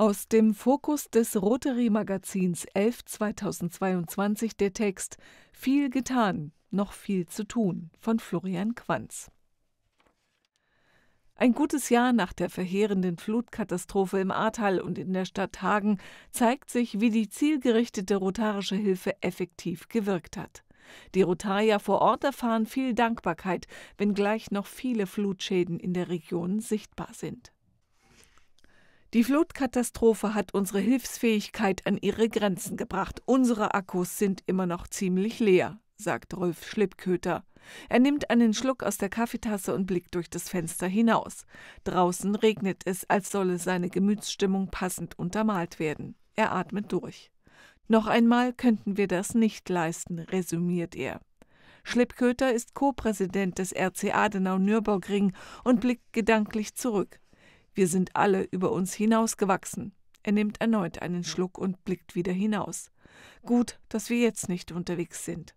Aus dem Fokus des Rotary-Magazins 11 2022 der Text Viel getan, noch viel zu tun von Florian Quanz. Ein gutes Jahr nach der verheerenden Flutkatastrophe im Ahrtal und in der Stadt Hagen zeigt sich, wie die zielgerichtete rotarische Hilfe effektiv gewirkt hat. Die Rotarier vor Ort erfahren viel Dankbarkeit, wenngleich noch viele Flutschäden in der Region sichtbar sind. Die Flutkatastrophe hat unsere Hilfsfähigkeit an ihre Grenzen gebracht. Unsere Akkus sind immer noch ziemlich leer, sagt Rolf Schlippköter. Er nimmt einen Schluck aus der Kaffeetasse und blickt durch das Fenster hinaus. Draußen regnet es, als solle seine Gemütsstimmung passend untermalt werden. Er atmet durch. Noch einmal könnten wir das nicht leisten, resümiert er. Schlippköter ist Co-Präsident des RC Adenau Nürburgring und blickt gedanklich zurück. Wir sind alle über uns hinausgewachsen. Er nimmt erneut einen Schluck und blickt wieder hinaus. Gut, dass wir jetzt nicht unterwegs sind.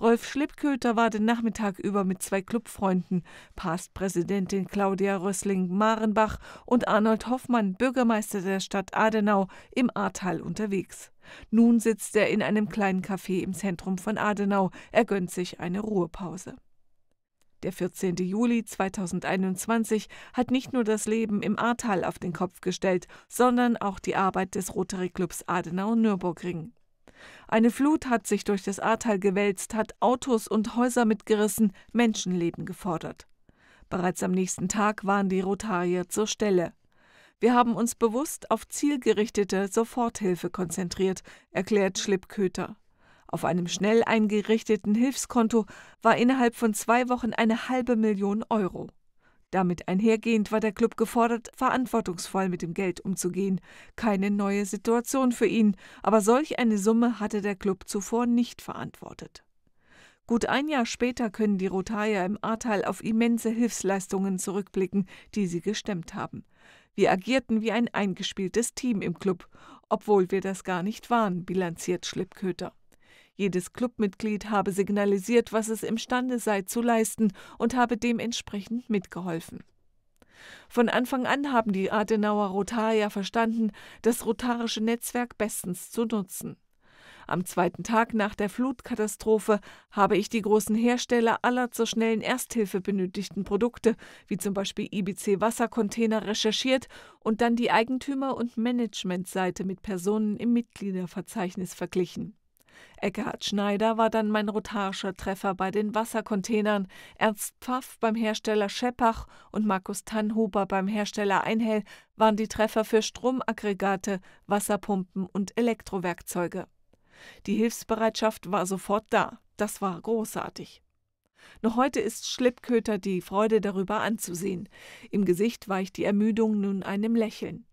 Rolf Schlippköter war den Nachmittag über mit zwei Clubfreunden, Pastpräsidentin Claudia Rössling-Marenbach und Arnold Hoffmann, Bürgermeister der Stadt Adenau, im Ahrtal unterwegs. Nun sitzt er in einem kleinen Café im Zentrum von Adenau. Er gönnt sich eine Ruhepause. Der 14. Juli 2021 hat nicht nur das Leben im Ahrtal auf den Kopf gestellt, sondern auch die Arbeit des Rotary Clubs Adenau-Nürburgring. Eine Flut hat sich durch das Ahrtal gewälzt, hat Autos und Häuser mitgerissen, Menschenleben gefordert. Bereits am nächsten Tag waren die Rotarier zur Stelle. Wir haben uns bewusst auf zielgerichtete Soforthilfe konzentriert, erklärt Schlippköter. Auf einem schnell eingerichteten Hilfskonto war innerhalb von zwei Wochen eine halbe Million Euro. Damit einhergehend war der Club gefordert, verantwortungsvoll mit dem Geld umzugehen. Keine neue Situation für ihn, aber solch eine Summe hatte der Club zuvor nicht verantwortet. Gut ein Jahr später können die Rotarier im Ahrtal auf immense Hilfsleistungen zurückblicken, die sie gestemmt haben. Wir agierten wie ein eingespieltes Team im Club, obwohl wir das gar nicht waren, bilanziert Schlippköter. Jedes Clubmitglied habe signalisiert, was es imstande sei zu leisten und habe dementsprechend mitgeholfen. Von Anfang an haben die Adenauer Rotarier verstanden, das rotarische Netzwerk bestens zu nutzen. Am zweiten Tag nach der Flutkatastrophe habe ich die großen Hersteller aller zur schnellen Ersthilfe benötigten Produkte, wie zum Beispiel IBC Wassercontainer, recherchiert und dann die Eigentümer- und Managementseite mit Personen im Mitgliederverzeichnis verglichen. Eckhard Schneider war dann mein rotarischer Treffer bei den Wassercontainern, Ernst Pfaff beim Hersteller Scheppach und Markus Tannhuber beim Hersteller Einhell waren die Treffer für Stromaggregate, Wasserpumpen und Elektrowerkzeuge. Die Hilfsbereitschaft war sofort da. Das war großartig. Noch heute ist Schlippköter die Freude darüber anzusehen. Im Gesicht weicht die Ermüdung nun einem Lächeln.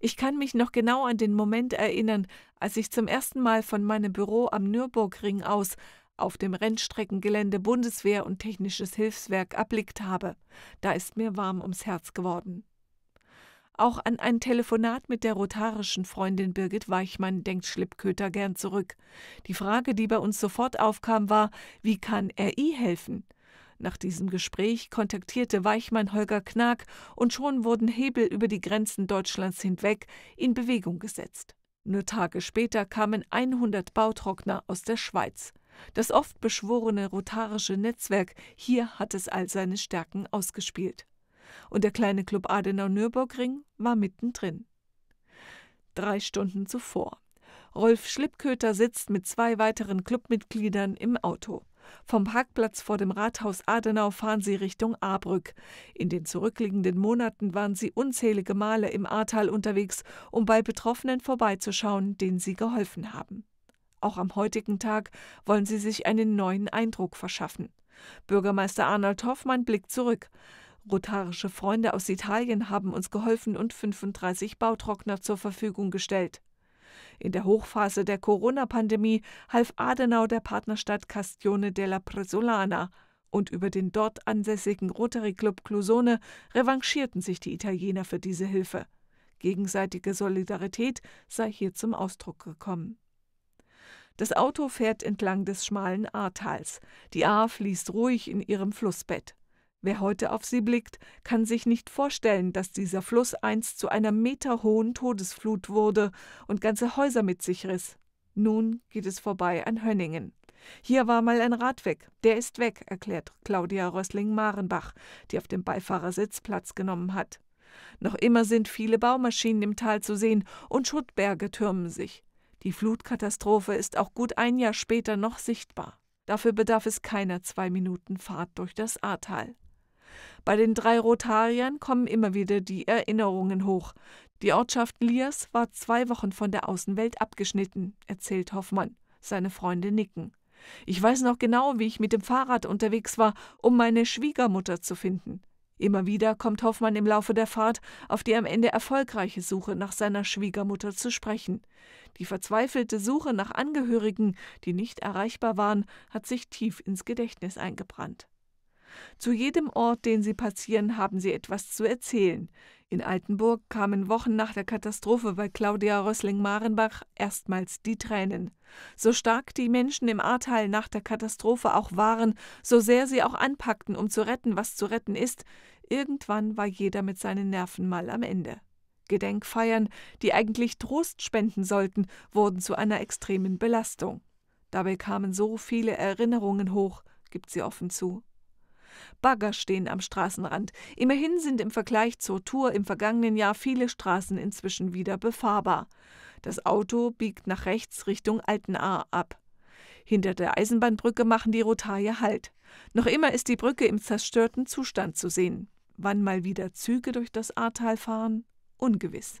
Ich kann mich noch genau an den Moment erinnern, als ich zum ersten Mal von meinem Büro am Nürburgring aus auf dem Rennstreckengelände Bundeswehr und Technisches Hilfswerk erblickt habe. Da ist mir warm ums Herz geworden. Auch an ein Telefonat mit der rotarischen Freundin Birgit Weichmann denkt Schlippköter gern zurück. Die Frage, die bei uns sofort aufkam, war: Wie kann RI helfen? Nach diesem Gespräch kontaktierte Weichmann Holger Knack und schon wurden Hebel über die Grenzen Deutschlands hinweg in Bewegung gesetzt. Nur Tage später kamen 100 Bautrockner aus der Schweiz. Das oft beschworene rotarische Netzwerk hier hat es all seine Stärken ausgespielt. Und der kleine Club Adenau-Nürburgring war mittendrin. Drei Stunden zuvor. Rolf Schlippköter sitzt mit zwei weiteren Clubmitgliedern im Auto. Vom Parkplatz vor dem Rathaus Adenau fahren sie Richtung Ahrbrück. In den zurückliegenden Monaten waren sie unzählige Male im Ahrtal unterwegs, um bei Betroffenen vorbeizuschauen, denen sie geholfen haben. Auch am heutigen Tag wollen sie sich einen neuen Eindruck verschaffen. Bürgermeister Arnold Hoffmann blickt zurück. Rotarische Freunde aus Italien haben uns geholfen und 35 Bautrockner zur Verfügung gestellt. In der Hochphase der Corona-Pandemie half Adenau der Partnerstadt Castione della Presolana und über den dort ansässigen Rotary Club Clusone revanchierten sich die Italiener für diese Hilfe. Gegenseitige Solidarität sei hier zum Ausdruck gekommen. Das Auto fährt entlang des schmalen Ahrtals. Die Ahr fließt ruhig in ihrem Flussbett. Wer heute auf sie blickt, kann sich nicht vorstellen, dass dieser Fluss einst zu einer meterhohen Todesflut wurde und ganze Häuser mit sich riss. Nun geht es vorbei an Hönningen. Hier war mal ein Radweg, der ist weg, erklärt Claudia Rössling-Marenbach, die auf dem Beifahrersitz Platz genommen hat. Noch immer sind viele Baumaschinen im Tal zu sehen und Schuttberge türmen sich. Die Flutkatastrophe ist auch gut ein Jahr später noch sichtbar. Dafür bedarf es keiner zwei Minuten Fahrt durch das Ahrtal. Bei den drei Rotariern kommen immer wieder die Erinnerungen hoch. Die Ortschaft Liers war zwei Wochen von der Außenwelt abgeschnitten, erzählt Hoffmann. Seine Freunde nicken. Ich weiß noch genau, wie ich mit dem Fahrrad unterwegs war, um meine Schwiegermutter zu finden. Immer wieder kommt Hoffmann im Laufe der Fahrt auf die am Ende erfolgreiche Suche nach seiner Schwiegermutter zu sprechen. Die verzweifelte Suche nach Angehörigen, die nicht erreichbar waren, hat sich tief ins Gedächtnis eingebrannt. Zu jedem Ort, den sie passieren, haben sie etwas zu erzählen. In Altenburg kamen Wochen nach der Katastrophe bei Claudia Rössling-Marenbach erstmals die Tränen. So stark die Menschen im Ahrtal nach der Katastrophe auch waren, so sehr sie auch anpackten, um zu retten, was zu retten ist, irgendwann war jeder mit seinen Nerven mal am Ende. Gedenkfeiern, die eigentlich Trost spenden sollten, wurden zu einer extremen Belastung. Dabei kamen so viele Erinnerungen hoch, gibt sie offen zu. Bagger stehen am Straßenrand. Immerhin sind im Vergleich zur Tour im vergangenen Jahr viele Straßen inzwischen wieder befahrbar. Das Auto biegt nach rechts Richtung Altenaar ab. Hinter der Eisenbahnbrücke machen die Rotarier Halt. Noch immer ist die Brücke im zerstörten Zustand zu sehen. Wann mal wieder Züge durch das Ahrtal fahren? Ungewiss.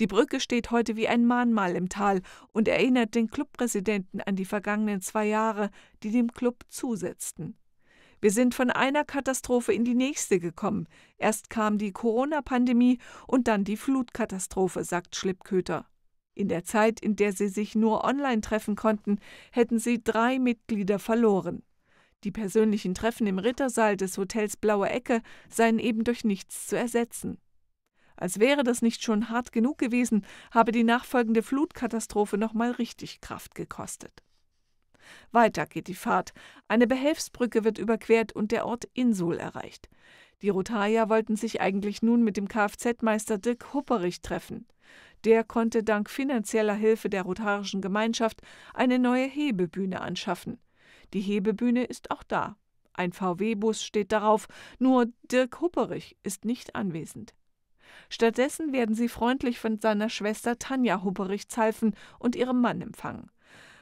Die Brücke steht heute wie ein Mahnmal im Tal und erinnert den Clubpräsidenten an die vergangenen zwei Jahre, die dem Club zusetzten. Wir sind von einer Katastrophe in die nächste gekommen. Erst kam die Corona-Pandemie und dann die Flutkatastrophe, sagt Schlippköter. In der Zeit, in der sie sich nur online treffen konnten, hätten sie drei Mitglieder verloren. Die persönlichen Treffen im Rittersaal des Hotels Blaue Ecke seien eben durch nichts zu ersetzen. Als wäre das nicht schon hart genug gewesen, habe die nachfolgende Flutkatastrophe nochmal richtig Kraft gekostet. Weiter geht die Fahrt. Eine Behelfsbrücke wird überquert und der Ort Insul erreicht. Die Rotarier wollten sich eigentlich nun mit dem Kfz-Meister Dirk Hupperich treffen. Der konnte dank finanzieller Hilfe der rotarischen Gemeinschaft eine neue Hebebühne anschaffen. Die Hebebühne ist auch da. Ein VW-Bus steht darauf, nur Dirk Hupperich ist nicht anwesend. Stattdessen werden sie freundlich von seiner Schwester Tanja Hupperich-Zalfen und ihrem Mann empfangen.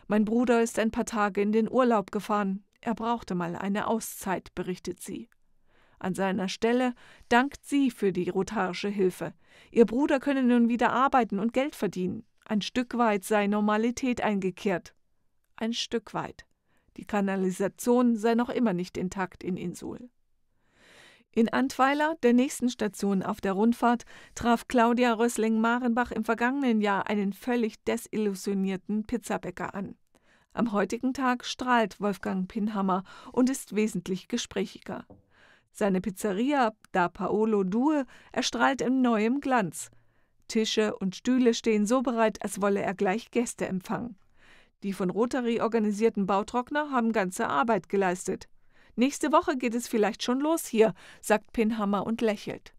Mein Bruder ist ein paar Tage in den Urlaub gefahren. Er brauchte mal eine Auszeit, berichtet sie. An seiner Stelle dankt sie für die rotarische Hilfe. Ihr Bruder könne nun wieder arbeiten und Geld verdienen. Ein Stück weit sei Normalität eingekehrt. Ein Stück weit. Die Kanalisation sei noch immer nicht intakt in Insul. In Antweiler, der nächsten Station auf der Rundfahrt, traf Claudia Rössling-Marenbach im vergangenen Jahr einen völlig desillusionierten Pizzabäcker an. Am heutigen Tag strahlt Wolfgang Pinhammer und ist wesentlich gesprächiger. Seine Pizzeria Da Paolo Due erstrahlt in neuem Glanz. Tische und Stühle stehen so bereit, als wolle er gleich Gäste empfangen. Die von Rotary organisierten Bautrockner haben ganze Arbeit geleistet. Nächste Woche geht es vielleicht schon los hier, sagt Pinhammer und lächelt.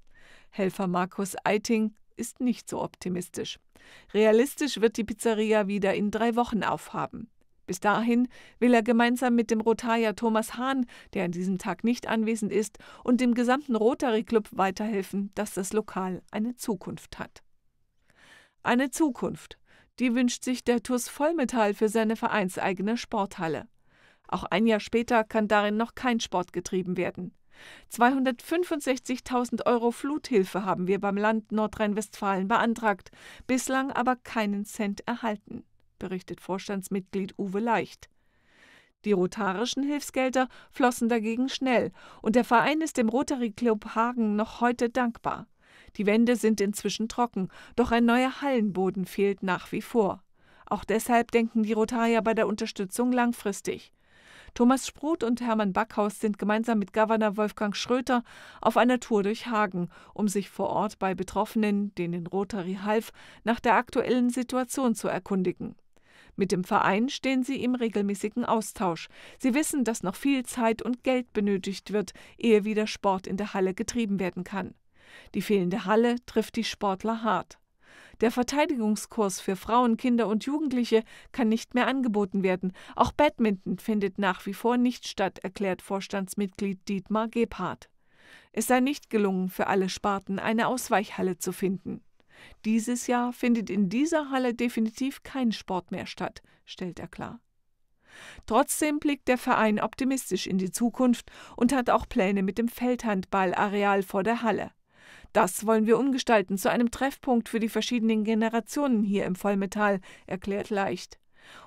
Helfer Markus Eiting ist nicht so optimistisch. Realistisch wird die Pizzeria wieder in drei Wochen aufhaben. Bis dahin will er gemeinsam mit dem Rotarier Thomas Hahn, der an diesem Tag nicht anwesend ist, und dem gesamten Rotary Club weiterhelfen, dass das Lokal eine Zukunft hat. Eine Zukunft, die wünscht sich der TuS Vollmetall für seine vereinseigene Sporthalle. Auch ein Jahr später kann darin noch kein Sport getrieben werden. 265.000 Euro Fluthilfe haben wir beim Land Nordrhein-Westfalen beantragt, bislang aber keinen Cent erhalten, berichtet Vorstandsmitglied Uwe Leicht. Die rotarischen Hilfsgelder flossen dagegen schnell und der Verein ist dem Rotary Club Hagen noch heute dankbar. Die Wände sind inzwischen trocken, doch ein neuer Hallenboden fehlt nach wie vor. Auch deshalb denken die Rotarier bei der Unterstützung langfristig. Thomas Struth und Hermann Backhaus sind gemeinsam mit Gouverneur Wolfgang Schröter auf einer Tour durch Hagen, um sich vor Ort bei Betroffenen, denen Rotary half, nach der aktuellen Situation zu erkundigen. Mit dem Verein stehen sie im regelmäßigen Austausch. Sie wissen, dass noch viel Zeit und Geld benötigt wird, ehe wieder Sport in der Halle getrieben werden kann. Die fehlende Halle trifft die Sportler hart. Der Verteidigungskurs für Frauen, Kinder und Jugendliche kann nicht mehr angeboten werden. Auch Badminton findet nach wie vor nicht statt, erklärt Vorstandsmitglied Dietmar Gebhardt. Es sei nicht gelungen, für alle Sparten eine Ausweichhalle zu finden. Dieses Jahr findet in dieser Halle definitiv kein Sport mehr statt, stellt er klar. Trotzdem blickt der Verein optimistisch in die Zukunft und hat auch Pläne mit dem Feldhandballareal vor der Halle. Das wollen wir umgestalten zu einem Treffpunkt für die verschiedenen Generationen hier im Vollmetall, erklärt Leicht.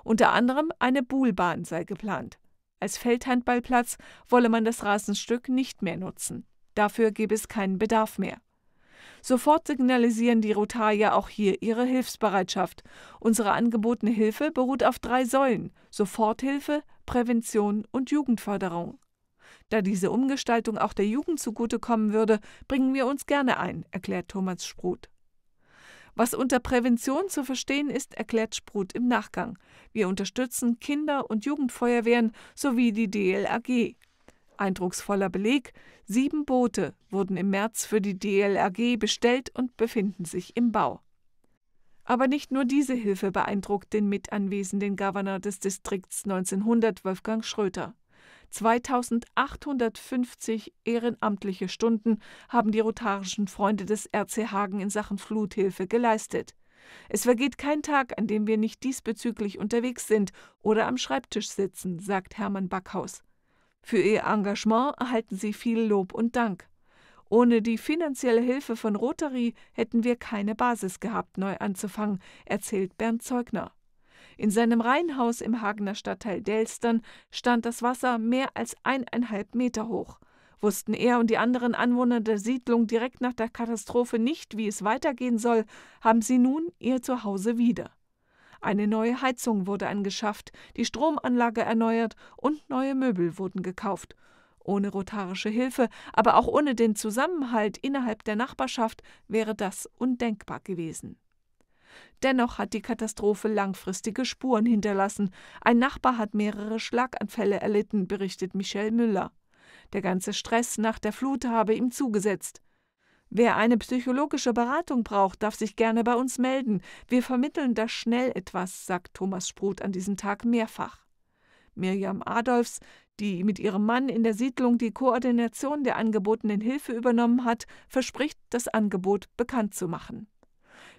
Unter anderem eine Buhlbahn sei geplant. Als Feldhandballplatz wolle man das Rasenstück nicht mehr nutzen. Dafür gäbe es keinen Bedarf mehr. Sofort signalisieren die Rotarier auch hier ihre Hilfsbereitschaft. Unsere angebotene Hilfe beruht auf drei Säulen: Soforthilfe, Prävention und Jugendförderung. Da diese Umgestaltung auch der Jugend zugutekommen würde, bringen wir uns gerne ein, erklärt Thomas Spruth. Was unter Prävention zu verstehen ist, erklärt Spruth im Nachgang. Wir unterstützen Kinder- und Jugendfeuerwehren sowie die DLRG. Eindrucksvoller Beleg: sieben Boote wurden im März für die DLRG bestellt und befinden sich im Bau. Aber nicht nur diese Hilfe beeindruckt den mitanwesenden Governor des Distrikts 1900, Wolfgang Schröter. 2850 ehrenamtliche Stunden haben die rotarischen Freunde des RC Hagen in Sachen Fluthilfe geleistet. Es vergeht kein Tag, an dem wir nicht diesbezüglich unterwegs sind oder am Schreibtisch sitzen, sagt Hermann Backhaus. Für ihr Engagement erhalten sie viel Lob und Dank. Ohne die finanzielle Hilfe von Rotary hätten wir keine Basis gehabt, neu anzufangen, erzählt Bernd Zeugner. In seinem Reihenhaus im Hagener Stadtteil Delstern stand das Wasser mehr als eineinhalb Meter hoch. Wussten er und die anderen Anwohner der Siedlung direkt nach der Katastrophe nicht, wie es weitergehen soll, haben sie nun ihr Zuhause wieder. Eine neue Heizung wurde angeschafft, die Stromanlage erneuert und neue Möbel wurden gekauft. Ohne rotarische Hilfe, aber auch ohne den Zusammenhalt innerhalb der Nachbarschaft wäre das undenkbar gewesen. Dennoch hat die Katastrophe langfristige Spuren hinterlassen. Ein Nachbar hat mehrere Schlaganfälle erlitten, berichtet Michelle Müller. Der ganze Stress nach der Flut habe ihm zugesetzt. Wer eine psychologische Beratung braucht, darf sich gerne bei uns melden. Wir vermitteln da schnell etwas, sagt Thomas Spruth an diesem Tag mehrfach. Mirjam Adolfs, die mit ihrem Mann in der Siedlung die Koordination der angebotenen Hilfe übernommen hat, verspricht, das Angebot bekannt zu machen.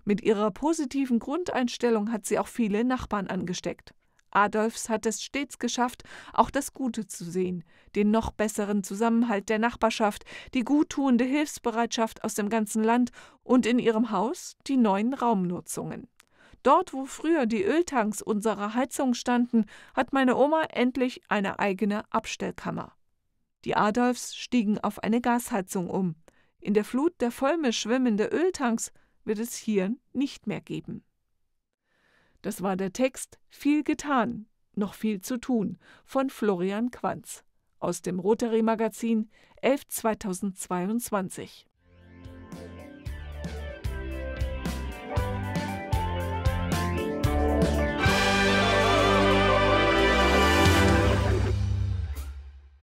Mit ihrer positiven Grundeinstellung hat sie auch viele Nachbarn angesteckt. Adolfs hat es stets geschafft, auch das Gute zu sehen, den noch besseren Zusammenhalt der Nachbarschaft, die guttuende Hilfsbereitschaft aus dem ganzen Land und in ihrem Haus die neuen Raumnutzungen. Dort, wo früher die Öltanks unserer Heizung standen, hat meine Oma endlich eine eigene Abstellkammer. Die Adolfs stiegen auf eine Gasheizung um. In der Flut der Vollme schwimmende Öltanks wird es Hirn nicht mehr geben. Das war der Text Viel getan, noch viel zu tun von Florian Quanz aus dem Rotary Magazin 11 2022.